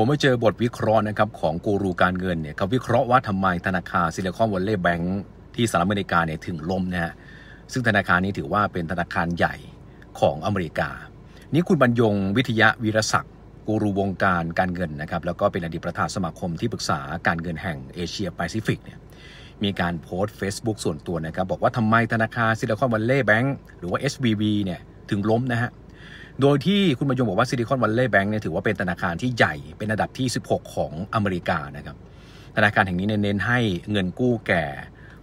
ผมไปเจอบทวิเคราะห์นะครับของกูรูการเงินเนี่ยเขาวิเคราะห์ว่าทำไมธนาคารซิลิคอนวอลเลย์แบงค์ที่สหรัฐอเมริกาเนี่ยถึงล่มนะฮะซึ่งธนาคารนี้ถือว่าเป็นธนาคารใหญ่ของอเมริกา นี่คุณบรรยงวิทยาวีรศักดิ์กูรูวงการการเงินนะครับ แล้วก็เป็นอดีตประธานสมาคมที่ปรึกษาการเงินแห่งเอเชียแปซิฟิกเนี่ยมีการโพสต์ Facebook ส่วนตัวนะครับบอกว่าทำไมธนาคารซิลิคอนวอลเลย์แบงค์หรือว่า SVB เนี่ยถึงล้มนะฮะโดยที่คุณบรรยงบอกว่าซิลิคอนวัลเลย์แบงก์เนี่ยถือว่าเป็นธนาคารที่ใหญ่เป็นอันดับที่ 16 ของอเมริกานะครับธนาคารแห่งนี้เน้นให้เงินกู้แก่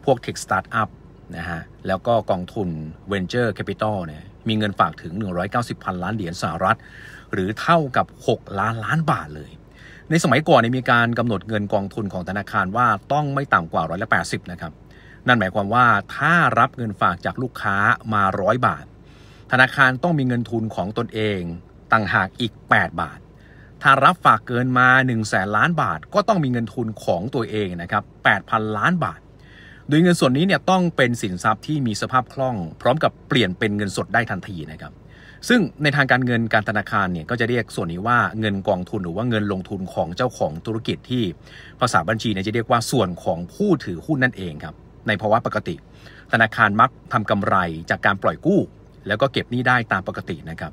พวกเทคสตาร์ทอัพนะฮะแล้วก็กองทุนเวนเจอร์แคปิตอลเนี่ยมีเงินฝากถึง 190พันล้านเหรียญสหรัฐ หรือเท่ากับ 6 ล้านล้านบาทเลย ในสมัยก่อนมีการกำหนดเงินกองทุนของธนาคารว่าต้องไม่ต่ำกว่าร้อยละแปนะครับนั่นหมายความว่าถ้ารับเงินฝากจากลูกค้ามา 100 บาทธนาคารต้องมีเงินทุนของตนเอง ต่างหากอีก 8 บาท ถ้ารับฝากเกินมา1 0 0แสนล้านบาท ก็ต้องมีเงินทุนของตัวเองนะครับ8,000 ล้านบาท โดยเงินส่วนนี้เนี่ยต้องเป็นสินทรัพย์ที่มีสภาพคล่องพร้อมกับเปลี่ยนเป็นเงินสดได้ทันทีนะครับ ซึ่งในทางการเงินการธนาคารเนี่ยก็จะเรียกส่วนนี้ว่าเงินกองทุนหรือว่าเงินลงทุนของเจ้าของธุรกิจที่ภาษาบัญชีเนี่ยจะเรียกว่าส่วนของผู้ถือหุ้นนั่นเองครับ ในภาวะปกติ ธนาคารมักทำกำไรจากการปล่อยกู้แล้วก็เก็บหนี้ได้ตามปกตินะครับ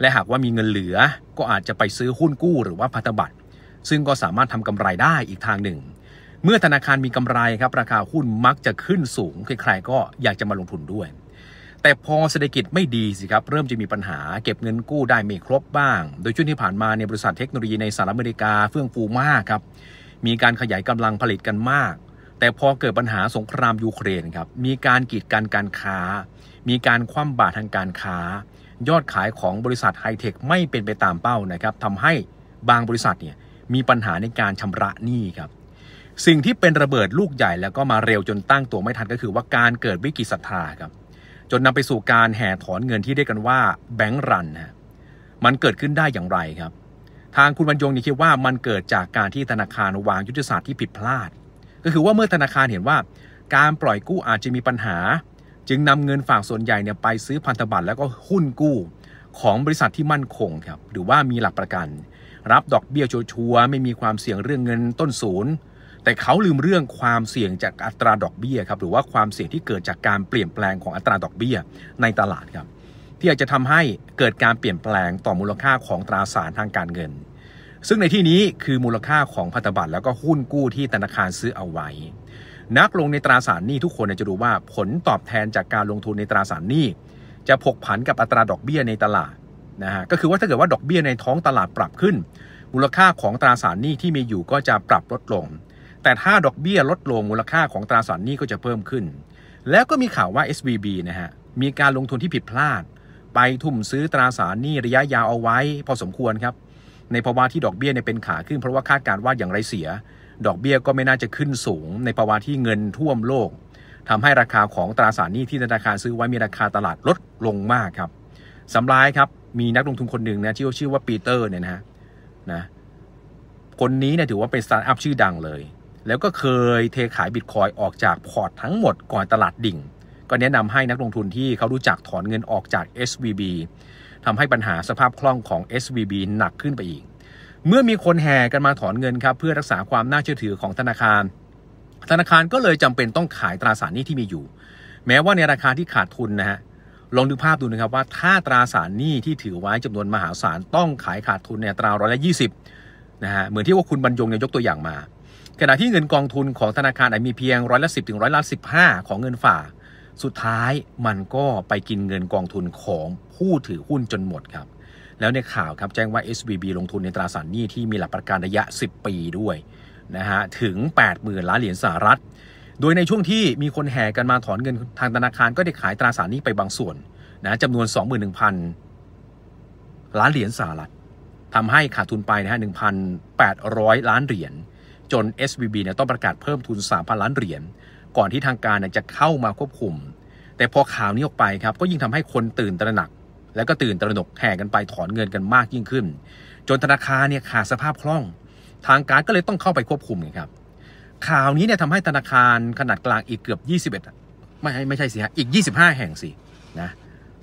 และหากว่ามีเงินเหลือ ก็อาจจะไปซื้อหุ้นกู้หรือว่าพันบัตรซึ่งก็สามารถทำกำไรได้อีกทางหนึ่ง เมื่อธนาคารมีกำไรครับราคาหุ้นมักจะขึ้นสูงใครๆก็อยากจะมาลงทุนด้วย แต่พอเศรษฐกิจไม่ดีสิครับเริ่มจะมีปัญหา เก็บเงินกู้ได้ไม่ครบบ้าง โดยช่วงที่ผ่านมาในบริษัทเทคโนโลยีในสหรัฐอเมริกาเฟื่องฟูมากครับมีการขยายกำลังผลิตกันมากแต่พอเกิดปัญหาสงครามยูเครนครับ มีการกีดกันการค้า มีการคว่ำบาตรทางการค้า ยอดขายของบริษัทไฮเทค ไม่เป็นไปตามเป้านะครับทำให้บางบริษัทเนี่ยมีปัญหาในการชำระหนี้ครับ สิ่งที่เป็นระเบิดลูกใหญ่ แล้วก็มาเร็วจนตั้งตัวไม่ทันก็คือว่าการเกิดวิกฤตศรัทธาครับ จนนำไปสู่การแห่ถอนเงินที่เรียกกันว่าแบงก์รันนะมันเกิดขึ้นได้อย่างไรครับ ทางคุณบรรยงนี่คิดว่ามันเกิดจากการที่ธนาคารวางยุทธศาสตร์ที่ผิดพลาดก็คือว่าเมื่อธนาคารเห็นว่า การปล่อยกู้อาจจะมีปัญหา จึงนำเงินฝากส่วนใหญ่เนี่ยไปซื้อพันธบัตรแล้วก็หุ้นกู้ ของบริษัทที่มั่นคงครับหรือว่ามีหลักประกัน รับดอกเบี้ยชัวร์ไม่มีความเสี่ยงเรื่องเงินต้นศูนย์แต่เขาลืมเรื่องความเสี่ยงจากอัตราดอกเบี้ยครับหรือว่าความเสี่ยงที่เกิดจากการเปลี่ยนแปลงของอัตราดอกเบี้ยในตลาดครับ ที่อาจจะทำให้เกิดการเปลี่ยนแปลงต่อมูลค่าของตราสารทางการเงินซึ่งในที่นี้คือมูลค่าของพันธบัตรแล้วก็หุ้นกู้ที่ธนาคารซื้อเอาไว้ นักลงในตราสารหนี้ทุกคนจะรู้ว่าผลตอบแทนจากการลงทุนในตราสารหนี้จะผกผันกับอัตราดอกเบี้ยในตลาดนะฮะก็คือว่าถ้าเกิดว่าดอกเบี้ยในท้องตลาดปรับขึ้น มูลค่าของตราสารหนี้ที่มีอยู่ก็จะปรับลดลง แต่ถ้าดอกเบี้ยลดลงมูลค่าของตราสารหนี้ก็จะเพิ่มขึ้น แล้วก็มีข่าวว่า SVB นะฮะมีการลงทุนที่ผิดพลาด ไปทุ่มซื้อตราสารหนี้ระยะยาวเอาไว้ พอสมควรครับในภาวะที่ดอกเบี้ยเนยเป็นขาขึ้นเพราะว่าคาดการว่าอย่างไรเสีย ดอกเบี้ยก็ไม่น่าจะขึ้นสูงในภาวะที่เงินท่วมโลก ทำให้ราคาของตราสารหนี้ที่ธนาคารซื้อไว้มีราคาตลาดลดลงมากครับสำรัายครับมีนักลงทุนคนหนึ่งนะที่ชื่อว่าปีเตอร์เนี่ยนะะนะคนนี้เนี่ยถือว่าเป็นสตาร์ทอัพชื่อดังเลย แล้วก็เคยเทขายบิตคอยออกจากพอร์ตทั้งหมดก่อนตลาดดิ่ง ก็แนะนำให้นักลงทุนที่เขารู้จักถอนเงินออกจาก SVB ทำให้ปัญหาสภาพคล่องของ SVB หนักขึ้นไปอีก เมื่อมีคนแห่กันมาถอนเงินครับเพื่อรักษาความน่าเชื่อถือของธนาคาร ธนาคารก็เลยจำเป็นต้องขายตราสารหนี้ที่มีอยู่ แม้ว่าในราคาที่ขาดทุนนะฮะ ลองดูภาพดูนะครับว่า ถ้าตราสารหนี้ที่ถือไว้จำนวนมหาศาลต้องขายขาดทุนในตราร้อยละยีนะฮะ เหมือนที่ว่าคุณบรรยงเนี่ยยกตัวอย่างมาขณะที่เงินกองทุนของธนาคารมีเพียงร้อยละสิบถึงร้อยละสิบห้าของเงินฝากสุดท้ายมันก็ไปกินเงินกองทุนของผู้ถือหุ้นจนหมดครับแล้วในข่าวครับแจ้งว่า SBB ลงทุนในตราสารหนี้ที่มีหลักประกันระยะ 10 ปีด้วยนะฮะถึง 80,000 ล้านเหรียญสหรัฐ โดยในช่วงที่มีคนแห่กันมาถอนเงินทางธนาคารก็ได้ขายตราสารหนี้ไปบางส่วนนะจำนวน 21,000 ล้านเหรียญสหรัฐทำให้ขาดทุนไปนะฮะ1,800 ล้านเหรียญจน SBB เนี่ยต้องประกาศเพิ่มทุน3,000ล้านเหรียญก่อนที่ทางการจะเข้ามาควบคุม แต่พอข่าวนี้ออกไปครับ ก็ยิ่งทำให้คนตื่นตระหนักและก็ตื่นตระหนกแห่กันไปถอนเงินกันมากยิ่งขึ้น จนธนาคารเนี่ยขาดสภาพคล่อง ทางการก็เลยต้องเข้าไปควบคุมครับ ข่าวนี้เนี่ยทำให้ธนาคารขนาดกลางอีกเกือบ 21ไม่ไม่ใช่สิฮะอีก 25 แห่งสิ นะ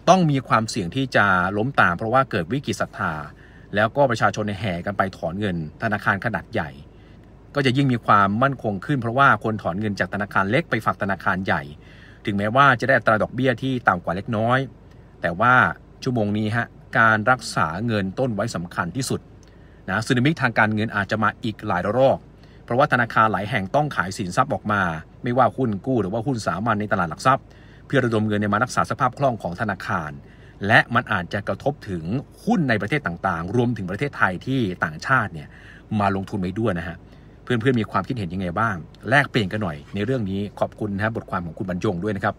ต้องมีความเสี่ยงที่จะล้มตาม เพราะว่าเกิดวิกฤตศรัทธา แล้วก็ประชาชนแห่กันไปถอนเงิน ธนาคารขนาดใหญ่ก็จะยิ่งมีความมั่นคงขึ้นเพราะว่าคนถอนเงินจากธนาคารเล็กไปฝากธนาคารใหญ่ ถึงแม้ว่าจะได้อัตราดอกเบี้ยที่ต่ำกว่าเล็กน้อย แต่ว่าชั่วโมงนี้ฮะการรักษาเงินต้นไว้สำคัญที่สุดนะซึนามิทางการเงินอาจจะมาอีกหลายระลอกเพราะว่าธนาคารหลายแห่งต้องขายสินทรัพย์ออกมา ไม่ว่า หุ้น กู้ หรือว่าหุ้นสามัญในตลาดหลักทรัพย์เพื่อระดมเงินในมารักษาสภาพคล่องของธนาคาร และมันอาจจะกระทบถึงหุ้นในประเทศต่างๆ รวมถึงประเทศไทยที่ต่างชาติเนี่ยมาลงทุนไปด้วยนะฮะเพื่อน ๆ มีความคิดเห็นยังไงบ้าง แลกเปลี่ยนกันหน่อยในเรื่องนี้ ขอบคุณนะครับ บทความของคุณบรรจงด้วยนะครับ